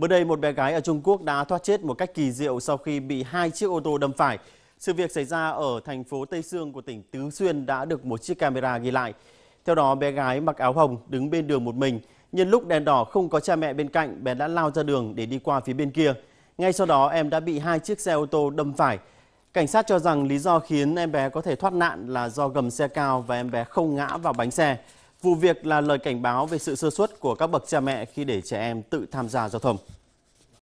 Mới đây, một bé gái ở Trung Quốc đã thoát chết một cách kỳ diệu sau khi bị hai chiếc ô tô đâm phải. Sự việc xảy ra ở thành phố Tây Sương của tỉnh Tứ Xuyên đã được một chiếc camera ghi lại. Theo đó, bé gái mặc áo hồng đứng bên đường một mình. Nhân lúc đèn đỏ không có cha mẹ bên cạnh, bé đã lao ra đường để đi qua phía bên kia. Ngay sau đó, em đã bị hai chiếc xe ô tô đâm phải. Cảnh sát cho rằng lý do khiến em bé có thể thoát nạn là do gầm xe cao và em bé không ngã vào bánh xe. Vụ việc là lời cảnh báo về sự sơ suất của các bậc cha mẹ khi để trẻ em tự tham gia giao thông.